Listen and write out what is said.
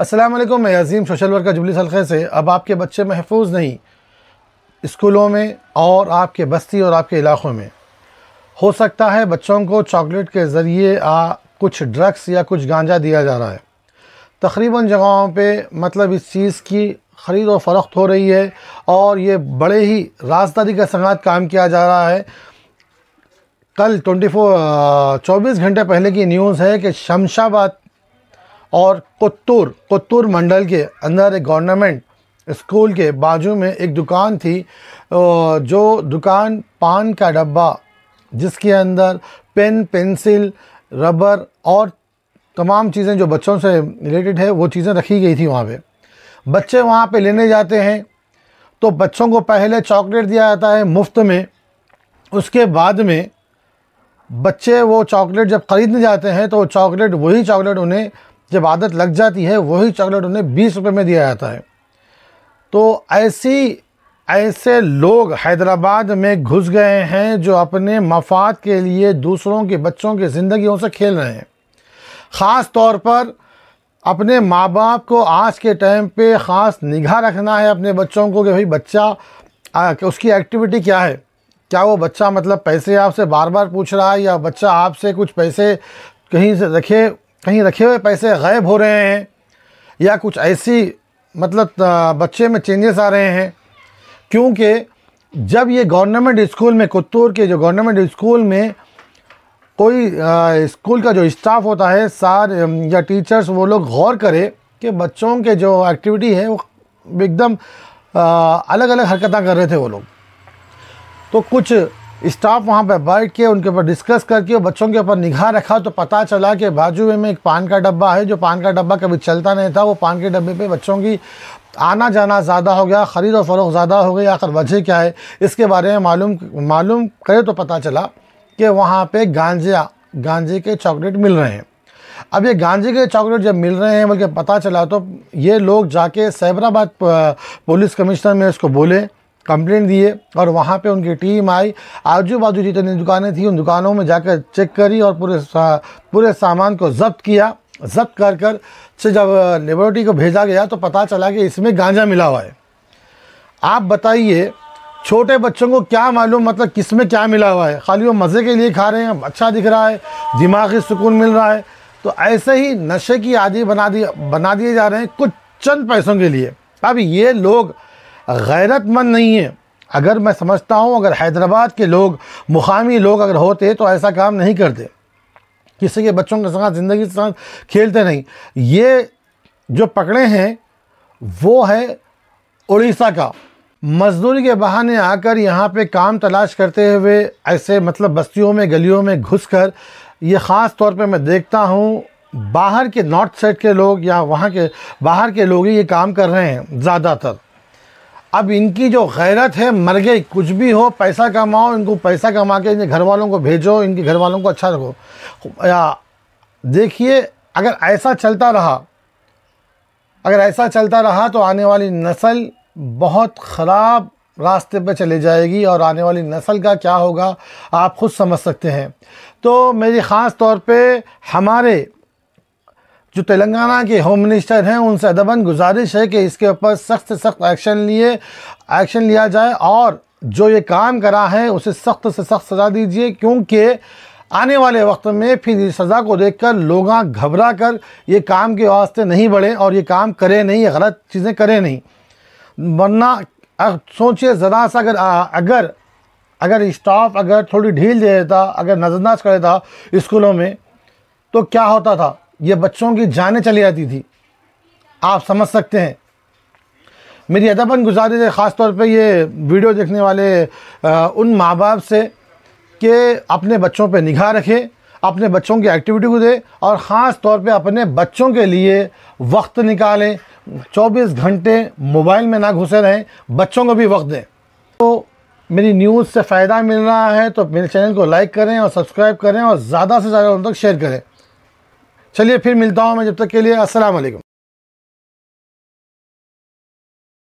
अस्सलाम वालेकुम मैं अजीम सोशल वर्कर जुबली सलखे से अब आपके बच्चे महफूज नहीं स्कूलों में और आपके बस्ती और आपके इलाक़ों में हो सकता है बच्चों को चॉकलेट के ज़रिए कुछ ड्रग्स या कुछ गांजा दिया जा रहा है तकरीबन जगहों पे मतलब इस चीज़ की ख़रीद और फरोख्त हो रही है और ये बड़े ही राजदारी का संगात काम किया जा रहा है कल ट्वेंटी फोर चौबीस घंटे पहले की न्यूज़ है कि शमशाबाद और कुत्तूर कुत्तूर मंडल के अंदर एक गवर्नमेंट स्कूल के बाजू में एक दुकान थी जो दुकान पान का डब्बा जिसके अंदर पेन पेंसिल रबर और तमाम चीज़ें जो बच्चों से रिलेटेड है वो चीज़ें रखी गई थी वहाँ पे बच्चे वहाँ पे लेने जाते हैं तो बच्चों को पहले चॉकलेट दिया जाता है मुफ्त में उसके बाद में बच्चे वो चॉकलेट जब ख़रीदने जाते हैं तो चॉकलेट वही चॉकलेट उन्हें जब आदत लग जाती है वही चॉकलेट उन्हें बीस रुपये में दिया जाता है तो ऐसी ऐसे लोग हैदराबाद में घुस गए हैं जो अपने मफाद के लिए दूसरों के बच्चों की ज़िंदगियों से खेल रहे हैं ख़ास तौर पर अपने माँ बाप को आज के टाइम पे ख़ास निगाह रखना है अपने बच्चों को कि भाई बच्चा आ, उसकी एक्टिविटी क्या है क्या वो बच्चा मतलब पैसे आपसे बार बार पूछ रहा है या बच्चा आपसे कुछ पैसे कहीं से रखे कहीं रखे हुए पैसे गायब हो रहे हैं या कुछ ऐसी मतलब बच्चे में चेंजेस आ रहे हैं क्योंकि जब ये गवर्नमेंट स्कूल में कुत्तूर के जो गवर्नमेंट स्कूल में कोई स्कूल का जो स्टाफ होता है सार या टीचर्स वो लोग गौर करें कि बच्चों के जो एक्टिविटी है वो एकदम अलग अलग हरकतें कर रहे थे वो लोग तो कुछ स्टाफ वहाँ पर बैठ के उनके ऊपर डिस्कस करके और बच्चों के ऊपर निगाह रखा तो पता चला कि बाजू में एक पान का डब्बा है जो पान का डब्बा कभी चलता नहीं था वो पान के डब्बे पे बच्चों की आना जाना ज़्यादा हो गया ख़रीद और फ़रोख ज़्यादा हो गई आखिर वजह क्या है इसके बारे में मालूम मालूम करे तो पता चला कि वहाँ पर गांजे गांजे के चॉकलेट मिल रहे हैं अब ये गांजे के चॉकलेट जब मिल रहे हैं बल्कि पता चला तो ये लोग जाके सैबराबाद पुलिस कमिश्नर में इसको बोले कंप्लेंट दिए और वहाँ पे उनकी टीम आई आजू बाजू जितनी दुकानें थी उन दुकानों में जाकर चेक करी और पूरे सा, पूरे सामान को जब्त किया जब्त कर कर से जब लेबोरेटरी को भेजा गया तो पता चला कि इसमें गांजा मिला हुआ है आप बताइए छोटे बच्चों को क्या मालूम मतलब किस में क्या मिला हुआ है खाली वो मज़े के लिए खा रहे हैं अच्छा दिख रहा है दिमागी सुकून मिल रहा है तो ऐसे ही नशे की आदि बना दिए बना दिए जा रहे हैं कुछ चंद पैसों के लिए अब ये लोग गैरतमंद नहीं है अगर मैं समझता हूँ अगर हैदराबाद के लोग मुकामी लोग अगर होते तो ऐसा काम नहीं करते किसी के बच्चों के साथ ज़िंदगी के साथ खेलते नहीं ये जो पकड़े हैं वो है उड़ीसा का मजदूरी के बहाने आकर यहाँ पे काम तलाश करते हुए ऐसे मतलब बस्तियों में गलियों में घुसकर ये ख़ास तौर पे मैं देखता हूँ बाहर के नॉर्थ साइड के लोग या वहाँ के बाहर के लोग ही ये काम कर रहे हैं ज़्यादातर अब इनकी जो गैरत है मर गई कुछ भी हो पैसा कमाओ इनको पैसा कमा के इनके घर वालों को भेजो इनके घर वालों को अच्छा रखो या देखिए अगर ऐसा चलता रहा अगर ऐसा चलता रहा तो आने वाली नस्ल बहुत ख़राब रास्ते पे चले जाएगी और आने वाली नस्ल का क्या होगा आप खुद समझ सकते हैं तो मेरी ख़ास तौर पे हमारे जो तेलंगाना के होम मिनिस्टर हैं उनसे अदबन गुजारिश है कि इसके ऊपर सख्त सख्त एक्शन लिए एक्शन लिया जाए और जो ये काम करा है उसे सख्त से सख्त सज़ा दीजिए क्योंकि आने वाले वक्त में फिर इस सज़ा को देखकर लोग घबरा कर ये काम के वास्ते नहीं बढ़े और ये काम करें नहीं ये गलत चीज़ें करें नहीं वरना सोचिए ज़रा सा अगर आ, अगर अगर स्टाफ अगर थोड़ी ढील दे देता अगर नजरअंदाज कर देता स्कूलों में तो क्या होता था ये बच्चों की जानें चली जाती थी आप समझ सकते हैं मेरी अदबन गुजारिश है ख़ास तौर पर ये वीडियो देखने वाले आ, उन माँ बाप से कि अपने बच्चों पर निगाह रखें अपने बच्चों की एक्टिविटी को दें और ख़ास तौर पे अपने बच्चों के लिए वक्त निकालें 24 घंटे मोबाइल में ना घुसे रहें बच्चों को भी वक्त दें तो मेरी न्यूज़ से फ़ायदा मिल रहा है तो मेरे चैनल को लाइक करें और सब्सक्राइब करें और ज़्यादा से ज़्यादा उन तक शेयर करें चलिए फिर मिलता हूँ मैं जब तक के लिए असल